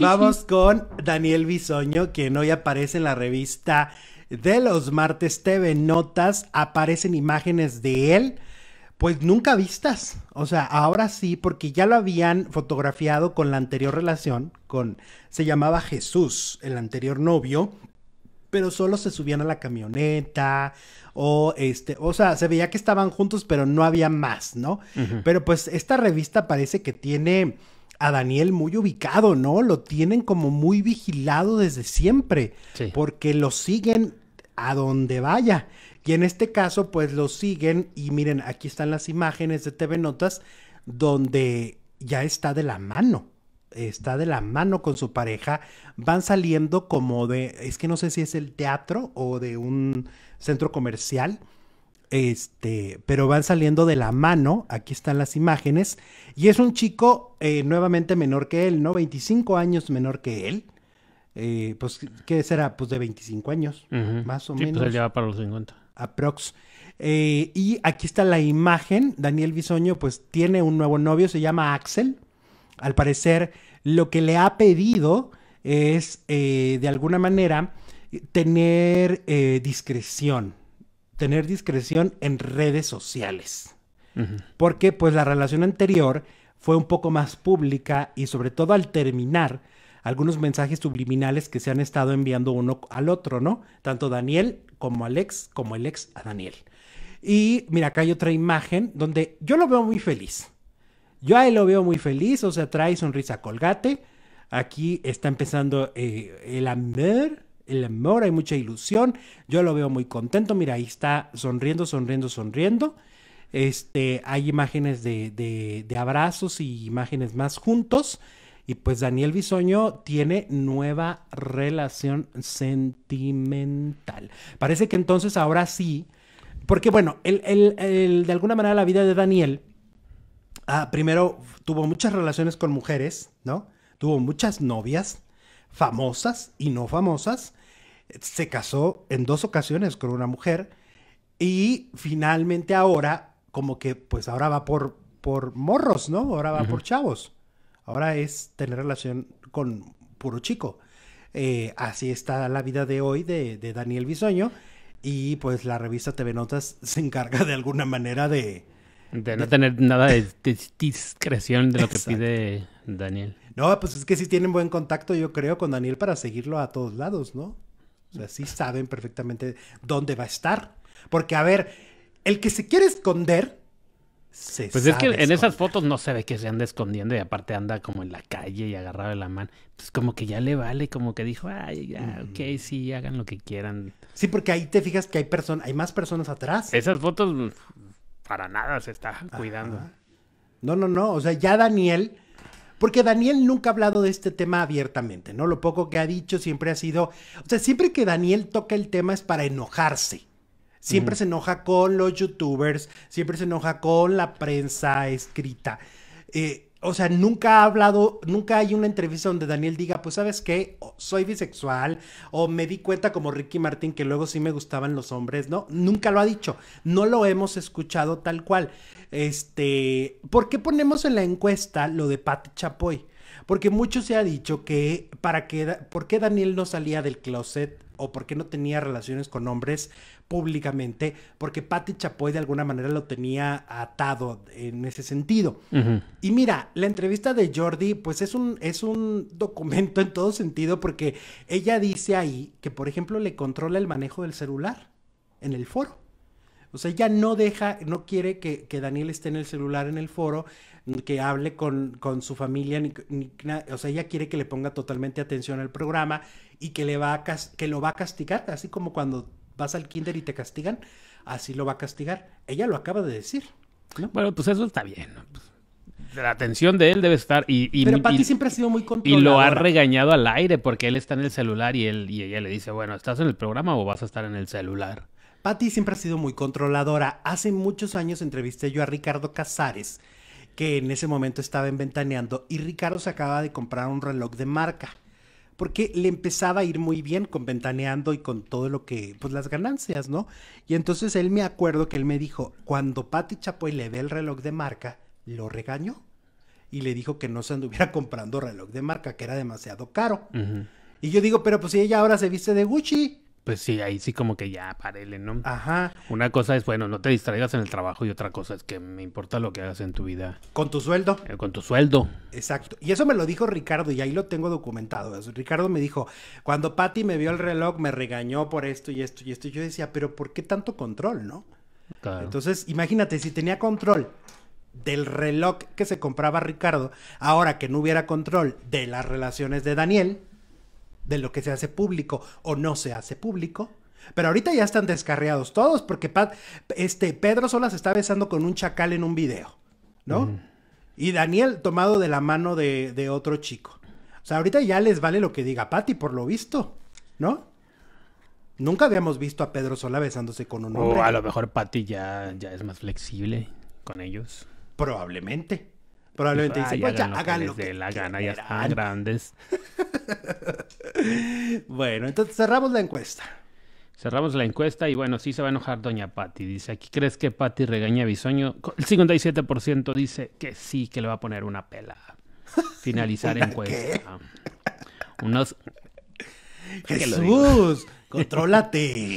Vamos con Daniel Bisoño, quien hoy aparece en la revista de los martes TV Notas. Aparecen imágenes de él, pues nunca vistas. O sea, ahora sí, porque ya lo habían fotografiado con la anterior relación, con se llamaba Jesús, el anterior novio, pero solo se subían a la camioneta o este, o sea, se veía que estaban juntos, pero no había más, ¿no? Pero pues esta revista parece que tiene a Daniel muy ubicado, ¿no? Lo tienen como muy vigilado desde siempre, porque lo siguen a donde vaya. Y en este caso, pues lo siguen y miren, aquí están las imágenes de TV Notas donde ya está de la mano. Está de la mano con su pareja. Van saliendo como de, es que no sé si es el teatro o de un centro comercial este, pero van saliendo de la mano. Aquí están las imágenes. Y es un chico eh, nuevamente menor que él, ¿no? 25 años menor que él. Eh, pues, ¿qué será? Pues de 25 años, más o pues, menos. Pues para los 50. Aprox. Eh, y aquí está la imagen. Daniel Bisoño, pues, tiene un nuevo novio, se llama Axel. Al parecer, lo que le ha pedido es, de alguna manera, tener discreción, tener discreción en redes sociales. Porque pues la relación anterior fue un poco más pública y sobre todo al terminar algunos mensajes subliminales que se han estado enviando uno al otro, ¿no? Tanto Daniel como Alex, como el ex a Daniel. Y mira, acá hay otra imagen donde yo lo veo muy feliz. Yo ahí lo veo muy feliz, o sea, trae sonrisa colgate. Aquí está empezando eh, el amor el amor, hay mucha ilusión. Yo lo veo muy contento. Mira, ahí está sonriendo, sonriendo, sonriendo. Este, hay imágenes de, de, abrazos y imágenes más juntos. Y pues Daniel Bisoño tiene nueva relación sentimental. Parece que entonces ahora sí, porque bueno, el, de alguna manera la vida de Daniel, ah, primero tuvo muchas relaciones con mujeres, ¿no? Tuvo muchas novias, famosas y no famosas se casó en dos ocasiones con una mujer y finalmente ahora, como que pues ahora va por, por morros, ¿no? Ahora va por chavos. Ahora es tener relación con puro chico. Eh, así está la vida de hoy de, Daniel Bisoño. Y pues la revista TV Notas se encarga de alguna manera de... De no tener nada de, discreción de lo que pide Daniel. No, pues es que sí tienen buen contacto, yo creo, con Daniel para seguirlo a todos lados, ¿no? O sea, sí saben perfectamente dónde va a estar. Porque, a ver, el que se quiere esconder, se Pues es que en esas fotos no se ve que se anda escondiendo y aparte anda como en la calle y agarrado de la mano. pues como que ya le vale, como que dijo, ay, ya, ok, sí, hagan lo que quieran. Sí, porque ahí te fijas que hay, personas hay más personas atrás. Esas fotos, para nada se está cuidando. No, no, no. O sea, ya Daniel porque Daniel nunca ha hablado de este tema abiertamente, ¿no? Lo poco que ha dicho siempre ha sido, o sea, siempre que Daniel toca el tema es para enojarse. Siempre se enoja con los youtubers, siempre se enoja con la prensa escrita. Eh, o sea, nunca ha hablado, nunca hay una entrevista donde Daniel diga, pues sabes qué, soy bisexual o me di cuenta como Ricky Martin que luego sí me gustaban los hombres, ¿no? Nunca lo ha dicho, no lo hemos escuchado tal cual. Este, ¿por qué ponemos en la encuesta lo de Pat Chapoy? Porque mucho se ha dicho que para que, ¿por qué Daniel no salía del closet? o por qué no tenía relaciones con hombres públicamente, porque Patti Chapoy de alguna manera lo tenía atado en ese sentido. Y mira, la entrevista de Jordi, pues es un, es un documento en todo sentido, porque ella dice ahí que, por ejemplo, le controla el manejo del celular en el foro. O sea, ella no deja, no quiere que, Daniel esté en el celular en el foro, que hable con, con su familia, o sea, ella quiere que le ponga totalmente atención al programa y que, le va a que lo va a castigar, así como cuando vas al kinder y te castigan, así lo va a castigar. Ella lo acaba de decir. Bueno, pues eso está bien. Pues, la atención de él debe estar. Y, Pero Patty siempre ha sido muy Y lo ha regañado al aire porque él está en el celular y, él, y ella le dice, bueno, ¿estás en el programa o vas a estar en el celular? Patty siempre ha sido muy controladora. Hace muchos años entrevisté yo a Ricardo Casares, que en ese momento estaba en Ventaneando, y Ricardo se acaba de comprar un reloj de marca porque le empezaba a ir muy bien con ventaneando y con todo lo que, pues las ganancias, ¿no? Y entonces él me acuerdo que él me dijo, cuando Patti Chapoy le ve el reloj de marca, lo regañó y le dijo que no se anduviera comprando reloj de marca, que era demasiado caro. Y yo digo, pero pues ella ahora se viste de Gucci pues sí, ahí sí como que ya parele, ¿no? Ajá. Una cosa es, bueno, no te distraigas en el trabajo y otra cosa es que me importa lo que hagas en tu vida. Con tu sueldo. Eh, con tu sueldo. Exacto. Y eso me lo dijo Ricardo y ahí lo tengo documentado. Ricardo me dijo, cuando Patty me vio el reloj me regañó por esto y esto y esto. Yo decía, pero ¿por qué tanto control, no? Claro. Entonces, imagínate, si tenía control del reloj que se compraba Ricardo, ahora que no hubiera control de las relaciones de Daniel, de lo que se hace público o no se hace público. Pero ahorita ya están descarriados todos porque Pat, este, Pedro Sola se está besando con un chacal en un video, ¿no? Y Daniel tomado de la mano de, otro chico. O sea, ahorita ya les vale lo que diga Pati, por lo visto, ¿no? Nunca habíamos visto a Pedro Sola besándose con un hombre. O a lo mejor Pati ya, es más flexible con ellos. Probablemente. Probablemente dice, pues ya hagan les la gana, ya están grandes. bueno, entonces cerramos la encuesta. Cerramos la encuesta y bueno, sí se va a enojar doña Patti. Dice, ¿aquí crees que Patti regaña a Bisoño? El 57% dice que sí, que le va a poner una pela. Finalizar encuesta. Unos... Jesús, contrólate.